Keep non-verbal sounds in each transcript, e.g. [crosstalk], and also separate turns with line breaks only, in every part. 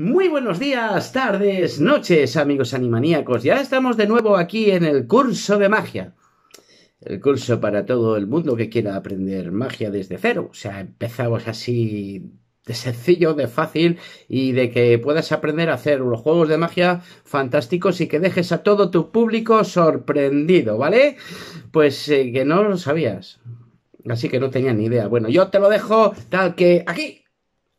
Muy buenos días, tardes, noches, amigos animaníacos. Ya estamos de nuevo aquí en el curso de magia. El curso para todo el mundo que quiera aprender magia desde cero. O sea, empezamos así de sencillo, de fácil y de que puedas aprender a hacer unos juegos de magia fantásticos y que dejes a todo tu público sorprendido, ¿vale? Pues eh, que no lo sabías. Así que no tenía ni idea. Bueno, yo te lo dejo tal que aquí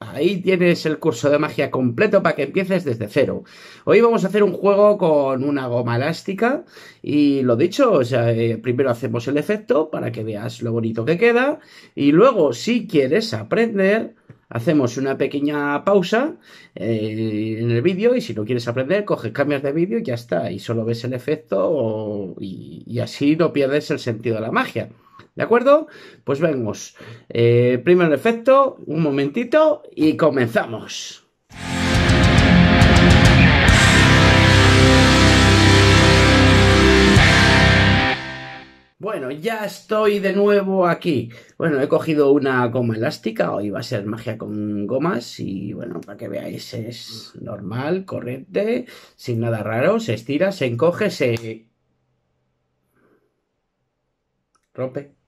Ahí tienes el curso de magia completo para que empieces desde cero. Hoy vamos a hacer un juego con una goma elástica y lo dicho, eh, primero hacemos el efecto para que veas lo bonito que queda y luego si quieres aprender, hacemos una pequeña pausa eh, en el vídeo y si no quieres aprender, coges, cambios de vídeo y ya está. Y solo ves el efecto y así no pierdes el sentido de la magia. ¿De acuerdo? Pues vemos. Eh, primer efecto, un momentito y comenzamos. Bueno, ya estoy de nuevo aquí. Bueno, he cogido una goma elástica, hoy va a ser magia con gomas y bueno, para que veáis, es normal, corriente, sin nada raro, se estira, se encoge, se rompe.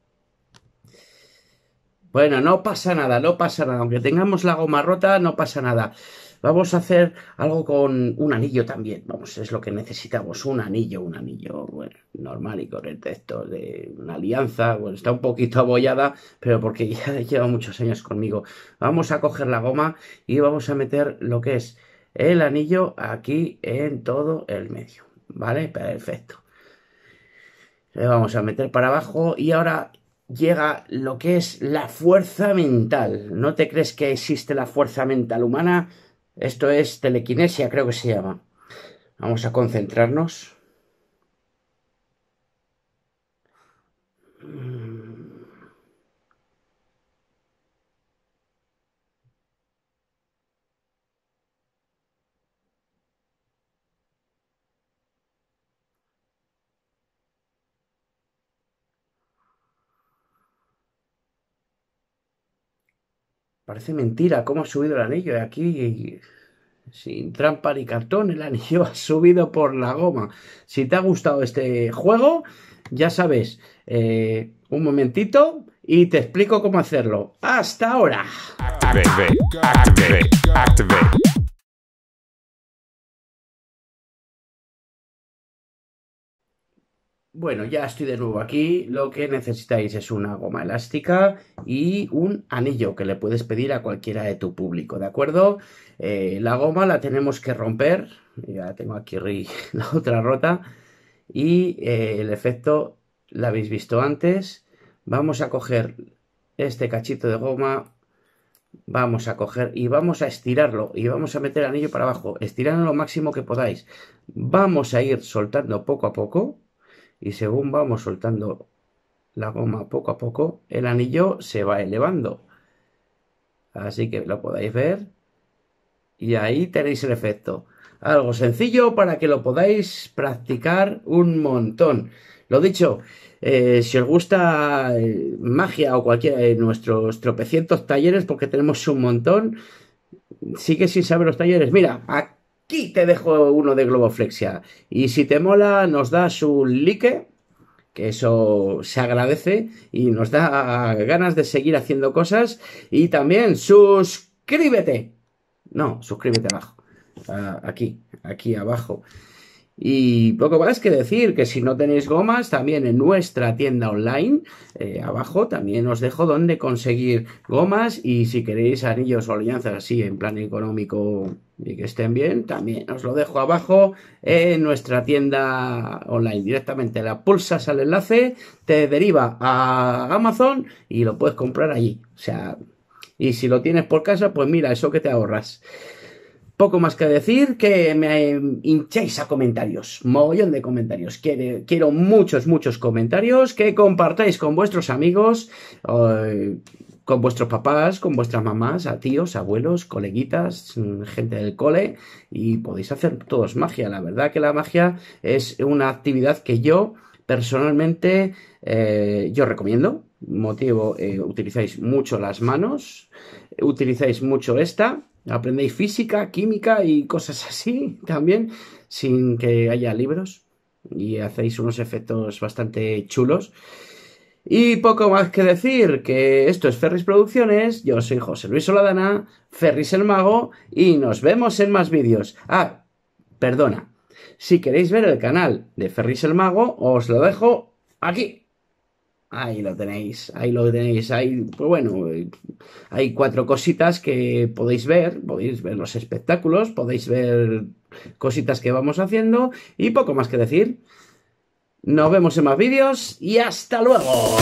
Bueno, no pasa nada, no pasa nada. Aunque tengamos la goma rota, no pasa nada. Vamos a hacer algo con un anillo también. Vamos, es lo que necesitamos. Un anillo, un anillo bueno, normal y con el texto de una alianza. Bueno, está un poquito abollada, pero porque [laughs] ya lleva muchos años conmigo. Vamos a coger la goma y vamos a meter lo que es el anillo aquí en todo el medio. ¿Vale? Perfecto. Le vamos a meter para abajo y ahora llega lo que es la fuerza mental. ¿No te crees que existe la fuerza mental humana? Esto es telequinesia, creo que se llama. Vamos a concentrarnos. Mm. Parece mentira cómo ha subido el anillo. Aquí, sin trampa ni cartón, el anillo [laughs] ha subido por la goma. Si te ha gustado este juego, ya sabes, eh, un momentito y te explico cómo hacerlo. ¡Hasta ahora! Bueno, ya estoy de nuevo aquí. Lo que necesitáis es una goma elástica y un anillo que le puedes pedir a cualquiera de tu público, ¿de acuerdo? Eh, la goma la tenemos que romper. Ya tengo aquí [laughs] la otra rota. Y eh, el efecto la habéis visto antes. Vamos a coger este cachito de goma. Vamos a coger y vamos a estirarlo y vamos a meter el anillo para abajo. Estirando lo máximo que podáis. Vamos a ir soltando poco a poco y según vamos soltando la goma poco a poco, el anillo se va elevando. Así que lo podáis ver y ahí tenéis el efecto. Algo sencillo para que lo podáis practicar un montón. Lo dicho, eh, si os gusta eh, magia o cualquiera de nuestros tropecientos talleres, porque tenemos un montón, sigue sin saber los talleres. Mira, aquí aquí te dejo uno de Globoflexia. Y si te mola, nos da su like, que eso se agradece y nos da ganas de seguir haciendo cosas. Y también suscríbete. No, suscríbete abajo. Ah, aquí, aquí abajo. Y poco más que decir que si no tenéis gomas, también en nuestra tienda online, eh, abajo también os dejo donde conseguir gomas y si queréis anillos o alianzas así en plan económico y que estén bien, también os lo dejo abajo en nuestra tienda online. Directamente la pulsas al enlace, te deriva a Amazon y lo puedes comprar allí. O sea, y si lo tienes por casa, pues mira, eso que te ahorras. Poco más que decir, que me eh, hinchéis a comentarios, mogollón de comentarios. Quiero, muchos, muchos comentarios, que compartáis con vuestros amigos, eh, con vuestros papás, con vuestras mamás, a tíos, abuelos, coleguitas, mm, gente del cole, y podéis hacer todos magia. La verdad que la magia es una actividad que yo personalmente eh, yo recomiendo. Motivo, utilizáis mucho las manos, utilizáis mucho esta Aprendéis física, química y cosas [laughs] así también, sin que haya libros. Y hacéis unos efectos bastante chulos. Y poco más que decir, que esto es Ferris Producciones, yo soy José Luis Oladana, Ferris el Mago, y nos vemos en más vídeos. Ah, perdona, si queréis ver el canal de Ferris el Mago, os lo dejo aquí. Ahí lo tenéis, ahí lo tenéis, ahí, pues bueno, hay cuatro cositas que podéis ver, podéis ver los espectáculos, podéis ver cositas que vamos haciendo y poco más que decir. Nos vemos en más vídeos y hasta luego.